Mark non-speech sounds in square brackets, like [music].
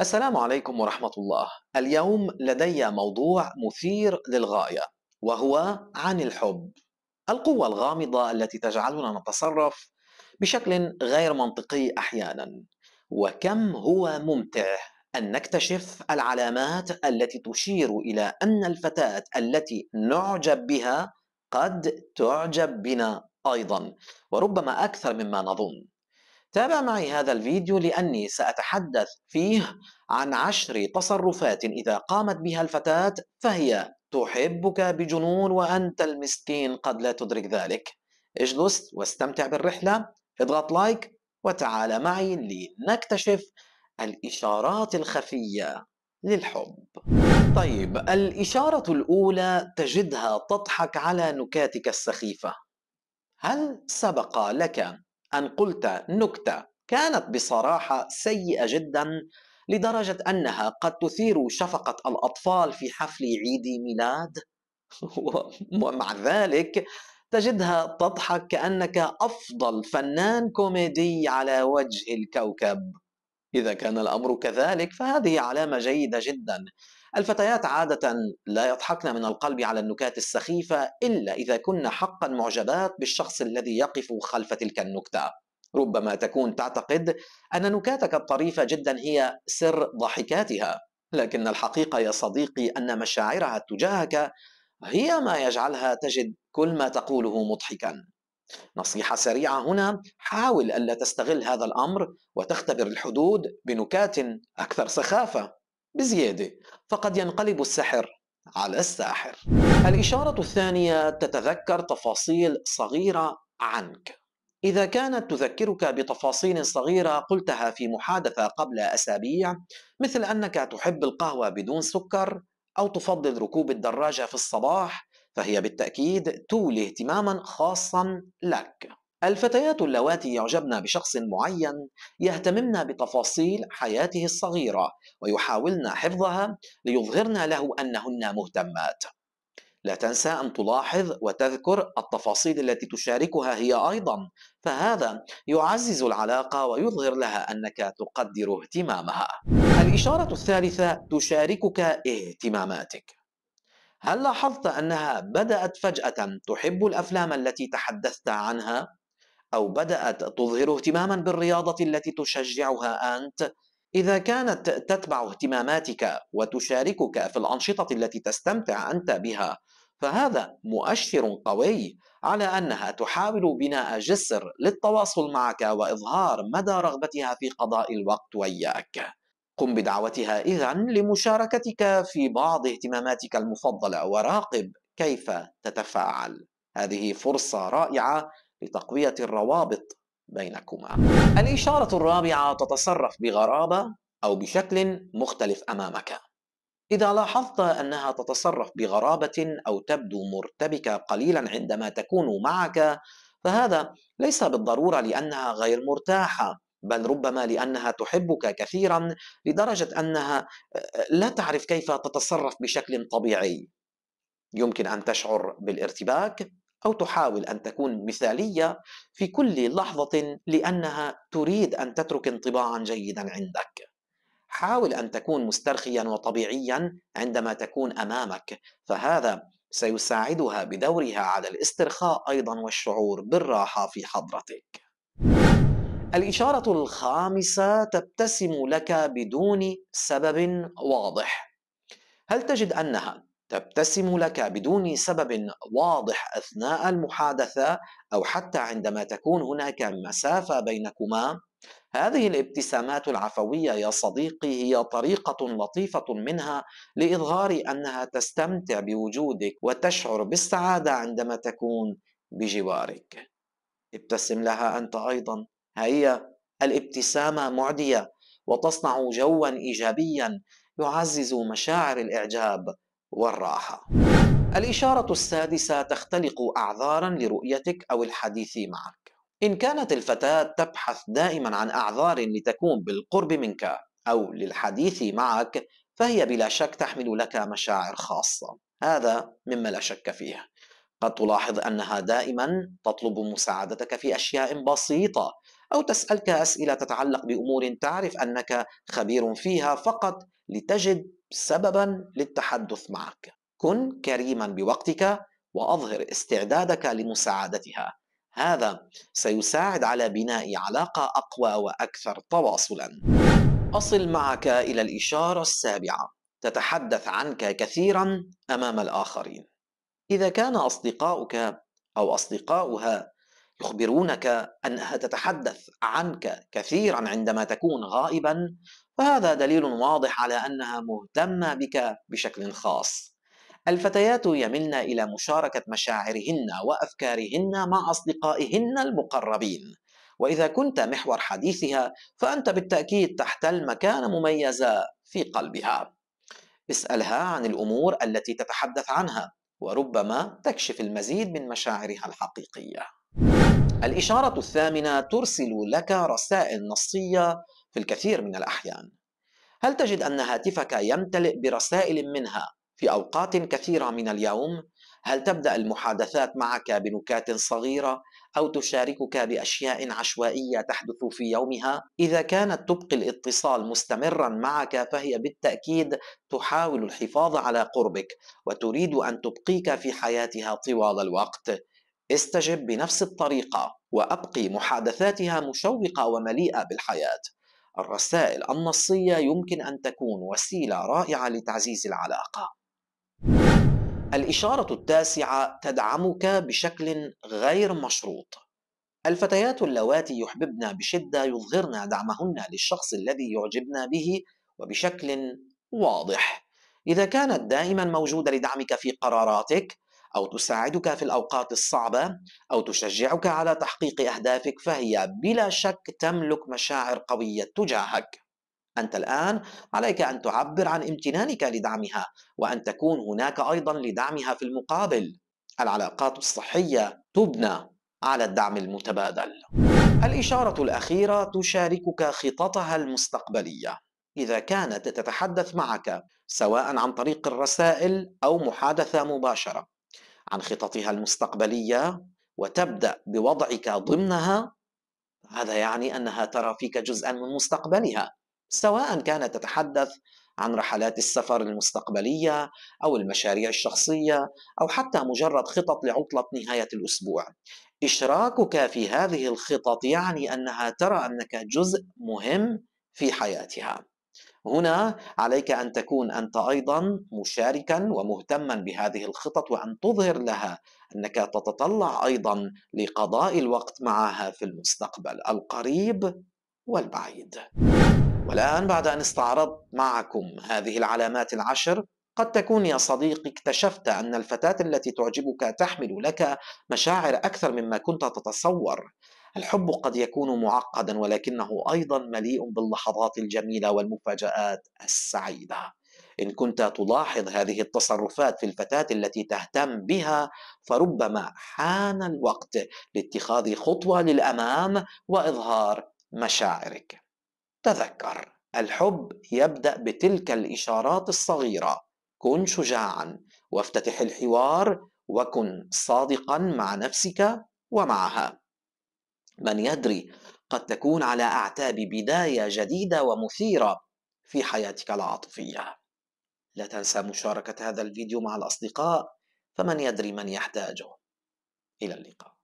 السلام عليكم ورحمة الله. اليوم لدي موضوع مثير للغاية وهو عن الحب. القوة الغامضة التي تجعلنا نتصرف بشكل غير منطقي أحيانا. وكم هو ممتع أن نكتشف العلامات التي تشير إلى أن الفتاة التي نعجب بها قد تعجب بنا أيضا وربما أكثر مما نظن. تابع معي هذا الفيديو لأني سأتحدث فيه عن عشر تصرفات إذا قامت بها الفتاة فهي تحبك بجنون وأنت المسكين قد لا تدرك ذلك اجلس واستمتع بالرحلة اضغط لايك وتعال معي لنكتشف الإشارات الخفية للحب طيب الإشارة الأولى تجدها تضحك على نكاتك السخيفة هل سبق لك أن قلت نكتة كانت بصراحة سيئة جدا لدرجة أنها قد تثير شفقة الأطفال في حفل عيد ميلاد [laughs] ومع ذلك تجدها تضحك كأنك أفضل فنان كوميدي على وجه الكوكب إذا كان الأمر كذلك فهذه علامة جيدة جدا الفتيات عادة لا يضحكن من القلب على النكات السخيفة إلا إذا كن حقا معجبات بالشخص الذي يقف خلف تلك النكتة ربما تكون تعتقد أن نكاتك الطريفة جدا هي سر ضحكاتها لكن الحقيقة يا صديقي أن مشاعرها تجاهك هي ما يجعلها تجد كل ما تقوله مضحكا نصيحة سريعة هنا حاول ألا تستغل هذا الأمر وتختبر الحدود بنكات أكثر سخافة بزيادة فقد ينقلب السحر على الساحر الإشارة الثانية تتذكر تفاصيل صغيرة عنك إذا كانت تذكرك بتفاصيل صغيرة قلتها في محادثة قبل أسابيع مثل أنك تحب القهوة بدون سكر أو تفضل ركوب الدراجة في الصباح فهي بالتأكيد تولي اهتماما خاصا لك الفتيات اللواتي يعجبن بشخص معين يهتممن بتفاصيل حياته الصغيره ويحاولن حفظها ليظهرن له انهن مهتمات لا تنسى ان تلاحظ وتذكر التفاصيل التي تشاركها هي ايضا فهذا يعزز العلاقه ويظهر لها انك تقدر اهتمامها الاشاره الثالثه تشاركك اهتماماتك هل لاحظت انها بدات فجاه تحب الافلام التي تحدثت عنها أو بدأت تظهر اهتماما بالرياضة التي تشجعها أنت إذا كانت تتبع اهتماماتك وتشاركك في الأنشطة التي تستمتع أنت بها فهذا مؤشر قوي على أنها تحاول بناء جسر للتواصل معك وإظهار مدى رغبتها في قضاء الوقت وياك قم بدعوتها إذا لمشاركتك في بعض اهتماماتك المفضلة وراقب كيف تتفاعل هذه فرصة رائعة لتقوية الروابط بينكما. الإشارة الرابعة تتصرف بغرابة أو بشكل مختلف أمامك. إذا لاحظت أنها تتصرف بغرابة أو تبدو مرتبكة قليلا عندما تكون معك فهذا ليس بالضرورة لأنها غير مرتاحة بل ربما لأنها تحبك كثيرا لدرجة أنها آه، لا تعرف كيف تتصرف بشكل طبيعي. يمكن أن تشعر بالارتباك أو تحاول أن تكون مثالية في كل لحظة لأنها تريد أن تترك انطباعا جيدا عندك. حاول أن تكون مسترخيا وطبيعيا عندما تكون أمامك، فهذا سيساعدها بدورها على الاسترخاء أيضا والشعور بالراحة في حضرتك. الإشارة الخامسة تبتسم لك بدون سبب واضح. هل تجد أنها تبتسم لك بدون سبب واضح اثناء المحادثه او حتى عندما تكون هناك مسافه بينكما هذه الابتسامات العفويه يا صديقي هي طريقه لطيفه منها لاظهار انها تستمتع بوجودك وتشعر بالسعاده عندما تكون بجوارك ابتسم لها انت ايضا هي الابتسامه معديه وتصنع جوا ايجابيا يعزز مشاعر الاعجاب والراحة. الإشارة السادسة تختلق أعذارا لرؤيتك أو الحديث معك. إن كانت الفتاة تبحث دائما عن أعذار لتكون بالقرب منك أو للحديث معك فهي بلا شك تحمل لك مشاعر خاصة. هذا مما لا شك فيه. قد تلاحظ أنها دائما تطلب مساعدتك في أشياء بسيطة أو تسألك أسئلة تتعلق بأمور تعرف أنك خبير فيها فقط لتجد سببا للتحدث معك كن كريما بوقتك واظهر استعدادك لمساعدتها هذا سيساعد على بناء علاقه اقوى واكثر تواصلا اصل معك الى الاشاره السابعه تتحدث عنك كثيرا امام الاخرين اذا كان اصدقاؤك او اصدقاؤها يخبرونك انها تتحدث عنك كثيرا عندما تكون غائبا وهذا دليل واضح على أنها مهتمة بك بشكل خاص الفتيات يملن إلى مشاركة مشاعرهن وأفكارهن مع أصدقائهن المقربين وإذا كنت محور حديثها فأنت بالتأكيد تحتل مكانة مميزة في قلبها اسألها عن الأمور التي تتحدث عنها وربما تكشف المزيد من مشاعرها الحقيقية الإشارة الثامنة ترسل لك رسائل نصية في الكثير من الأحيان هل تجد أن هاتفك يمتلئ برسائل منها في أوقات كثيرة من اليوم؟ هل تبدأ المحادثات معك بنكات صغيرة أو تشاركك بأشياء عشوائية تحدث في يومها؟ إذا كانت تبقي الاتصال مستمرا معك فهي بالتأكيد تحاول الحفاظ على قربك وتريد أن تبقيك في حياتها طوال الوقت. استجب بنفس الطريقة وأبقي محادثاتها مشوقة ومليئة بالحياة. الرسائل النصيه يمكن ان تكون وسيله رائعه لتعزيز العلاقه الاشاره التاسعه تدعمك بشكل غير مشروط الفتيات اللواتي يحببن بشده يظهرن دعمهن للشخص الذي يعجبن به وبشكل واضح اذا كانت دائما موجوده لدعمك في قراراتك أو تساعدك في الأوقات الصعبة أو تشجعك على تحقيق أهدافك فهي بلا شك تملك مشاعر قوية تجاهك أنت الآن عليك أن تعبر عن امتنانك لدعمها وأن تكون هناك أيضا لدعمها في المقابل العلاقات الصحية تبنى على الدعم المتبادل الإشارة الأخيرة تشاركك خططها المستقبلية إذا كانت تتحدث معك سواء عن طريق الرسائل أو محادثة مباشرة عن خططها المستقبليه وتبدا بوضعك ضمنها هذا يعني انها ترى فيك جزءا من مستقبلها سواء كانت تتحدث عن رحلات السفر المستقبليه او المشاريع الشخصيه او حتى مجرد خطط لعطله نهايه الاسبوع اشراكك في هذه الخطط يعني انها ترى انك جزء مهم في حياتها هنا عليك ان تكون انت ايضا مشاركا ومهتما بهذه الخطط وان تظهر لها انك تتطلع ايضا لقضاء الوقت معها في المستقبل القريب والبعيد. والان بعد ان استعرضت معكم هذه العلامات العشر قد تكون يا صديقي اكتشفت ان الفتاه التي تعجبك تحمل لك مشاعر اكثر مما كنت تتصور الحب قد يكون معقدا ولكنه ايضا مليء باللحظات الجميله والمفاجات السعيده ان كنت تلاحظ هذه التصرفات في الفتاه التي تهتم بها فربما حان الوقت لاتخاذ خطوه للامام واظهار مشاعرك تذكر الحب يبدا بتلك الاشارات الصغيره كن شجاعا وافتتح الحوار وكن صادقا مع نفسك ومعها من يدري قد تكون على اعتاب بدايه جديده ومثيره في حياتك العاطفيه لا تنسى مشاركه هذا الفيديو مع الاصدقاء فمن يدري من يحتاجه الى اللقاء